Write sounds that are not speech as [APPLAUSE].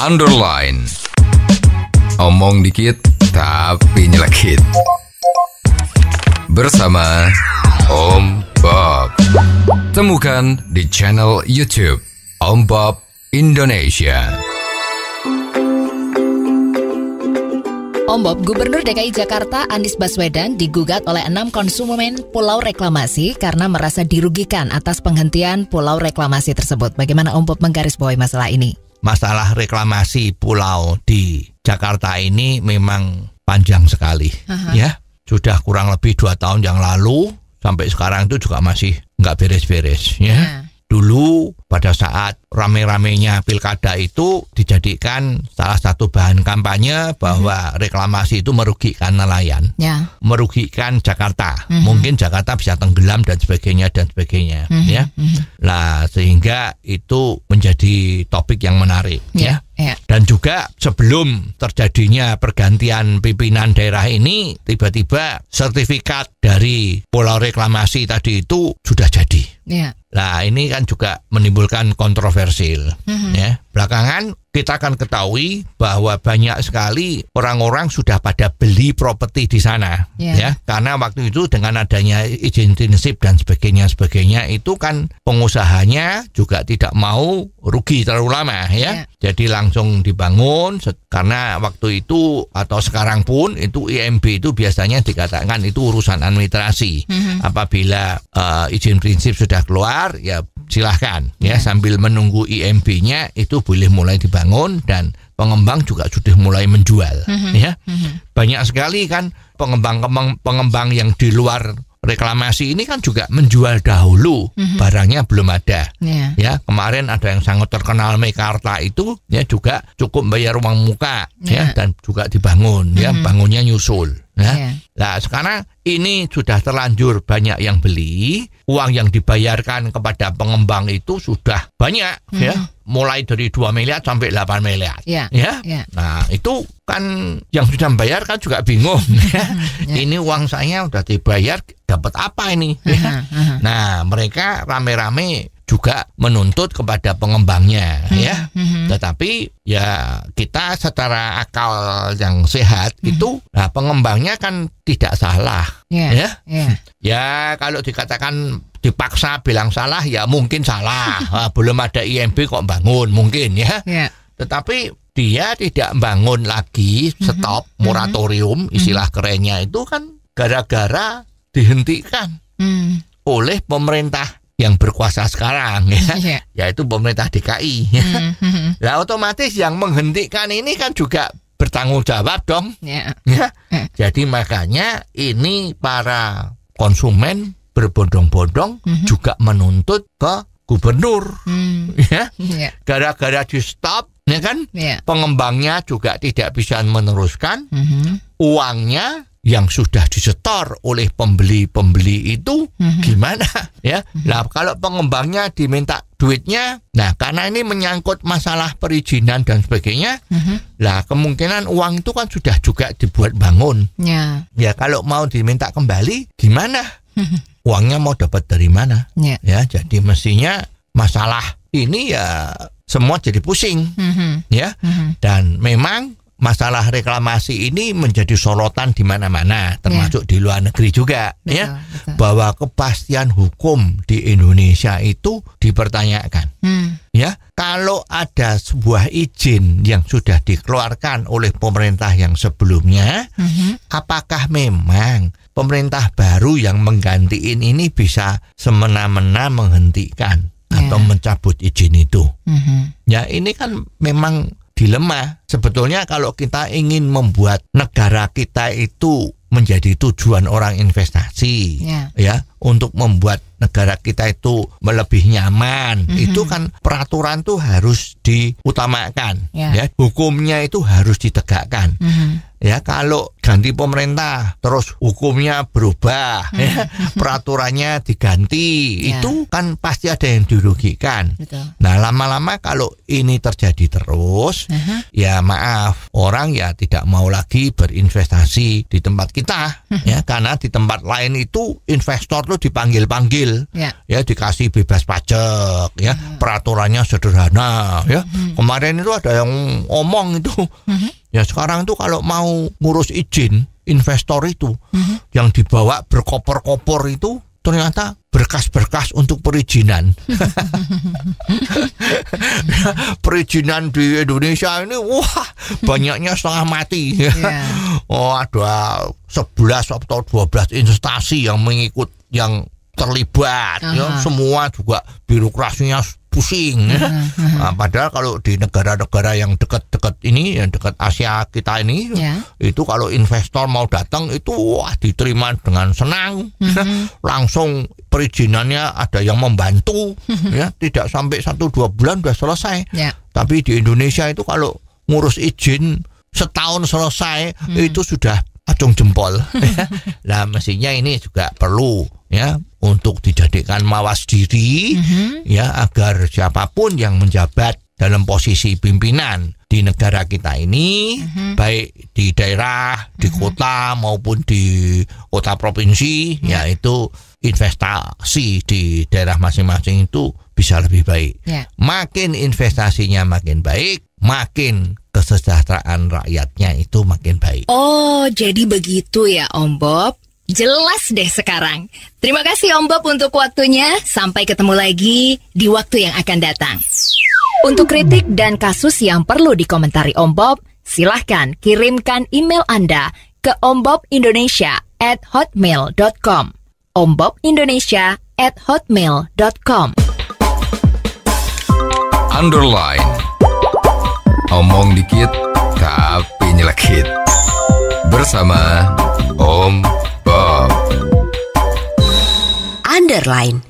underline. Omong dikit tapi nyelekit. Bersama Om Bob. Temukan di channel YouTube Om Bob Indonesia. Om Bob, Gubernur DKI Jakarta Anies Baswedan digugat oleh enam konsumen Pulau Reklamasi karena merasa dirugikan atas penghentian Pulau Reklamasi tersebut. Bagaimana Om Bob menggarisbawahi masalah ini? masalah reklamasi pulau di Jakarta ini memang panjang sekali -huh. ya sudah kurang lebih dua tahun yang lalu sampai sekarang itu juga masih nggak beres-beres ya yeah. dulu pada saat rame-ramenya pilkada itu dijadikan salah satu bahan kampanye bahwa mm -hmm. reklamasi itu merugikan nelayan, yeah. merugikan Jakarta, mm -hmm. mungkin Jakarta bisa tenggelam dan sebagainya dan sebagainya, mm -hmm. ya. Mm sehingga itu menjadi topik yang menarik, yeah. Ya. ya. Dan juga sebelum terjadinya pergantian pimpinan daerah ini, tiba-tiba sertifikat dari Pulau Reklamasi tadi itu sudah jadi. Yeah. Ya. Nah ini kan juga menimbulkan menimbulkan kontroversil. Mm-hmm. Ya, belakangan kita akan ketahui bahwa banyak sekali orang-orang sudah pada beli properti di sana, yeah. ya, karena waktu itu dengan adanya izin prinsip dan sebagainya sebagainya itu kan pengusahanya juga tidak mau rugi terlalu lama, ya. Yeah. Jadi langsung dibangun karena waktu itu atau sekarang pun itu IMB itu biasanya dikatakan itu urusan administrasi. Mm-hmm. Apabila uh, izin prinsip sudah keluar, ya silahkan ya yes. Iya. sambil menunggu IMB-nya itu boleh mulai dibangun dan pengembang juga sudah mulai menjual hmm ya hmm banyak sekali kan pengembang pengembang yang di luar reklamasi ini kan juga menjual dahulu hmm barangnya belum ada yeah. ya kemarin ada yang sangat terkenal Mekarta itu ya juga cukup bayar uang muka yeah. ya iya. dan juga dibangun hmm ya mhm. bangunnya nyusul Nah, yeah. nah sekarang ini sudah terlanjur banyak yang beli, uang yang dibayarkan kepada pengembang itu sudah banyak mm. ya, mulai dari 2 miliar sampai 8 miliar. Yeah. Ya. Yeah. Nah, itu kan yang sudah kan juga bingung [LAUGHS] ya. yeah. Ini uang saya sudah dibayar, dapat apa ini? Uh -huh, uh Nah, mereka rame-rame juga menuntut kepada pengembangnya hmm. ya. Hmm. Tetapi ya kita secara akal yang sehat hmm. itu nah pengembangnya kan tidak salah yeah. ya. Yeah. Ya. ya kalau dikatakan dipaksa bilang salah ya mungkin salah. [LAUGHS] Ah, belum ada IMB kok bangun mungkin ya. Yeah. Tetapi dia tidak bangun lagi hmm, stop mm -hmm. moratorium hmm. istilah mm -hmm. kerennya itu kan gara-gara dihentikan mm. oleh pemerintah yang berkuasa sekarang ya yeah. yaitu pemerintah DKI ya. mm-hmm. nah otomatis yang menghentikan ini kan juga bertanggung jawab dong yeah. Ya. ya jadi makanya ini para konsumen berbondong-bondong mm-hmm. juga menuntut ke gubernur mm. ya gara iya. gara-gara di stop ya kan yeah. pengembangnya juga tidak bisa meneruskan mm-hmm. uangnya yang sudah disetor oleh pembeli-pembeli itu mhm. gimana [LAUGHS] ya. mm Nah, kalau pengembangnya diminta duitnya, nah karena ini menyangkut masalah perizinan dan sebagainya, mm lah kemungkinan uang itu kan sudah juga dibuat bangun. Yeah. Ya, kalau mau diminta kembali gimana? Mhm. Uangnya mau dapat dari mana? Yeah. Ya, jadi mestinya masalah ini ya semua jadi pusing. Mhm. Ya. Dan memang masalah reklamasi ini menjadi sorotan di mana-mana, termasuk yeah. di luar negeri juga, betul, ya, betul. bahwa kepastian hukum di Indonesia itu dipertanyakan, hmm. ya. Kalau ada sebuah izin yang sudah dikeluarkan oleh pemerintah yang sebelumnya, -hmm. apakah memang pemerintah baru yang menggantiin ini bisa semena-mena menghentikan? Ya. atau mencabut izin itu. -hmm. Ya ini kan memang dilema. Sebetulnya kalau kita ingin membuat negara kita itu menjadi tujuan orang investasi, ya, ya untuk membuat negara kita itu lebih nyaman. Mm -hmm. Itu kan peraturan tuh harus diutamakan yeah. ya. Hukumnya itu harus ditegakkan. Mm -hmm. Ya, kalau ganti pemerintah terus hukumnya berubah, mhm. ya, peraturannya diganti, yeah. itu kan pasti ada yang dirugikan. Betul. Nah, lama-lama kalau ini terjadi terus, uh -huh. ya maaf, orang ya tidak mau lagi berinvestasi di tempat kita mhm. ya karena di tempat lain itu investor perlu dipanggil-panggil ya. ya dikasih bebas pajak ya hmm. peraturannya sederhana ya hmm. kemarin itu ada yang omong itu hmm. ya sekarang itu kalau mau ngurus izin investor itu hmm. yang dibawa berkoper-koper itu ternyata berkas-berkas untuk perizinan. [LAUGHS] perizinan di Indonesia ini wah banyaknya setengah mati. Yeah. oh ada 11 atau belas investasi yang mengikut yang terlibat uh -huh. ya semua juga birokrasinya pusing ya. nah, padahal kalau di negara-negara yang dekat-dekat ini yang dekat Asia kita ini yeah. itu kalau investor mau datang itu wah diterima dengan senang uh-huh. langsung perizinannya ada yang membantu ya tidak sampai satu dua bulan sudah selesai yeah. tapi di Indonesia itu kalau ngurus izin setahun selesai uh-huh. itu sudah acung jempol [LAUGHS] ya. nah mestinya ini juga perlu ya untuk dijadikan mawas diri mm-hmm. ya agar siapapun yang menjabat dalam posisi pimpinan di negara kita ini mm-hmm. baik di daerah, di mm-hmm. kota maupun di kota provinsi mm-hmm. yaitu investasi di daerah masing-masing itu bisa lebih baik. Yeah. Makin investasinya makin baik, makin kesejahteraan rakyatnya itu makin baik. Oh, jadi begitu ya Om Bob. Jelas deh sekarang. Terima kasih Om Bob untuk waktunya. Sampai ketemu lagi di waktu yang akan datang. Untuk kritik dan kasus yang perlu dikomentari Om Bob, silahkan kirimkan email Anda ke ombobindonesia at hotmail.com ombobindonesia at hotmail.com Underline Omong dikit tapi nyelekit Bersama Om underline.